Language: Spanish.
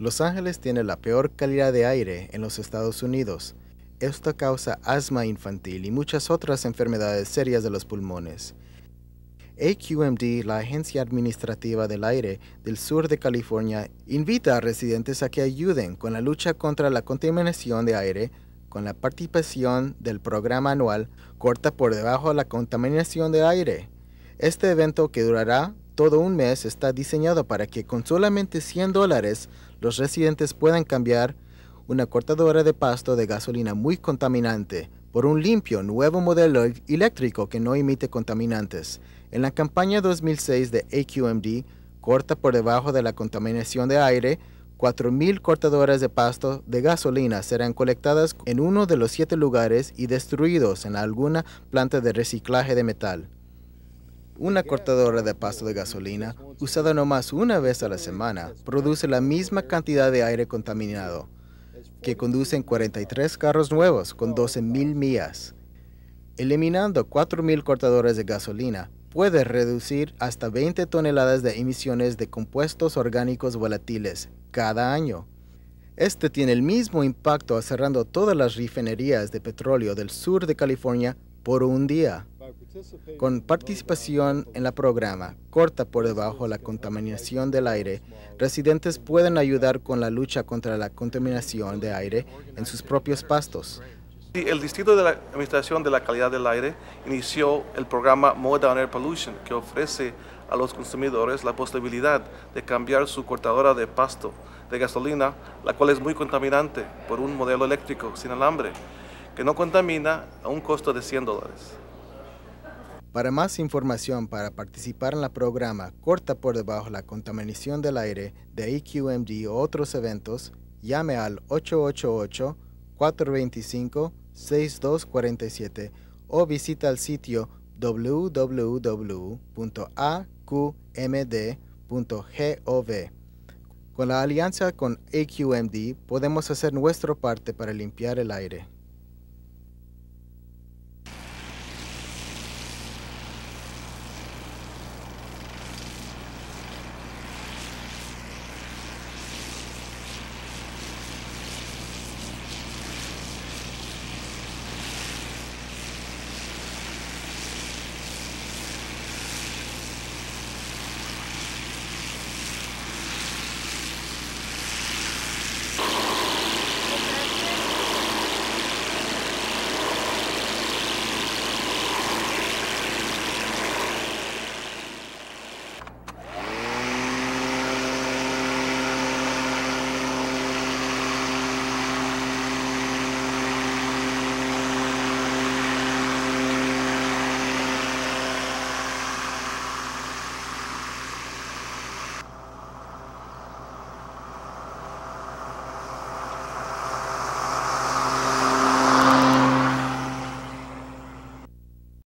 Los Ángeles tiene la peor calidad de aire en los Estados Unidos. Esto causa asma infantil y muchas otras enfermedades serias de los pulmones. AQMD, la Agencia Administrativa del Aire del Sur de California, invita a residentes a que ayuden con la lucha contra la contaminación de aire con la participación del programa anual Corta por debajo la contaminación de aire. Este evento que durará todo un mes está diseñado para que con solamente 100 dólares los residentes puedan cambiar una cortadora de pasto de gasolina muy contaminante por un limpio nuevo modelo eléctrico que no emite contaminantes. En la campaña 2006 de AQMD, corta por debajo de la contaminación de aire, 4.000 cortadoras de pasto de gasolina serán colectadas en uno de los siete lugares y destruidos en alguna planta de reciclaje de metal. Una cortadora de pasto de gasolina, usada no más una vez a la semana, produce la misma cantidad de aire contaminado, que conducen 43 carros nuevos con 12.000 millas. Eliminando 4.000 cortadores de gasolina puede reducir hasta 20 toneladas de emisiones de compuestos orgánicos volátiles cada año. Este tiene el mismo impacto cerrando todas las refinerías de petróleo del sur de California por un día. Con participación en el programa Corta por debajo la contaminación del aire, residentes pueden ayudar con la lucha contra la contaminación de aire en sus propios pastos. El Distrito de la Administración de la Calidad del Aire inició el programa More Down Air Pollution, que ofrece a los consumidores la posibilidad de cambiar su cortadora de pasto de gasolina, la cual es muy contaminante, por un modelo eléctrico sin alambre, que no contamina a un costo de 100 dólares. Para más información para participar en el programa Corta por debajo la contaminación del aire de AQMD o otros eventos, llame al 888-425-6247 o visita el sitio www.aqmd.gov. Con la alianza con AQMD podemos hacer nuestra parte para limpiar el aire.